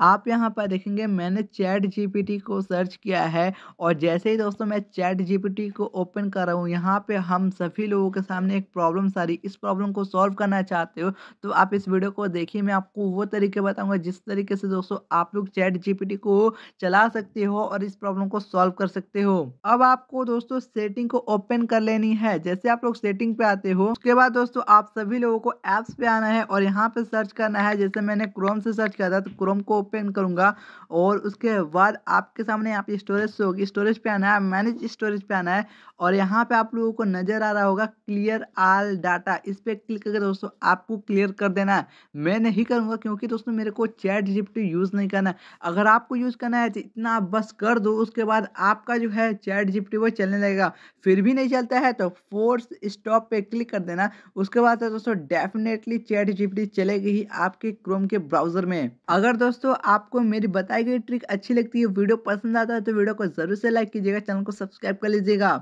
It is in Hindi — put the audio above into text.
आप यहाँ पर देखेंगे मैंने चैट जीपीटी को सर्च किया है और जैसे ही दोस्तों मैं चैट जीपीटी को ओपन कर रहा हूँ यहाँ पे हम सभी लोगों के सामने एक प्रॉब्लम सारी इस प्रॉब्लम को सॉल्व करना चाहते हो तो आप इस वीडियो को देखिए मैं आपको वो तरीके बताऊंगा जिस तरीके से दोस्तों आप लोग चैट जी को चला सकते हो और इस प्रॉब्लम को सॉल्व कर सकते हो अब आपको दोस्तों सेटिंग को ओपन कर लेनी है जैसे आप लोग सेटिंग पे आते हो उसके बाद दोस्तों आप सभी लोगों को ऐप्स पे आना है और यहाँ पे सर्च करना है जैसे मैंने क्रोम से सर्च किया था तो क्रोम को ओपन करूँगा और उसके बाद आपके सामने यहाँ पे स्टोरेज से होगी स्टोरेज पे आना है मैनेज स्टोरेज पे आना है और यहाँ पे आप लोगों को नज़र आ रहा होगा क्लियर आल डाटा इस पर क्लिक करके दोस्तों आपको क्लियर कर देना है मैं नहीं करूँगा क्योंकि दोस्तों मेरे को चैट जिप्ट यूज़ नहीं करना है अगर आपको यूज़ करना है तो इतना बस कर दो उसके बाद आपका जो है चैट जिप्ट वो चलने लगेगा फिर भी नहीं चलता है तो फोर्स स्टॉप पे क्लिक कर देना उसके बाद दोस्तों डेफिनेटली चैट जिप्टी चलेगी ही आपके क्रोम के ब्राउजर में अगर दोस्तों आपको मेरी बताई गई ट्रिक अच्छी लगती है वीडियो पसंद आता है तो वीडियो को जरूर से लाइक कीजिएगा चैनल को सब्सक्राइब कर लीजिएगा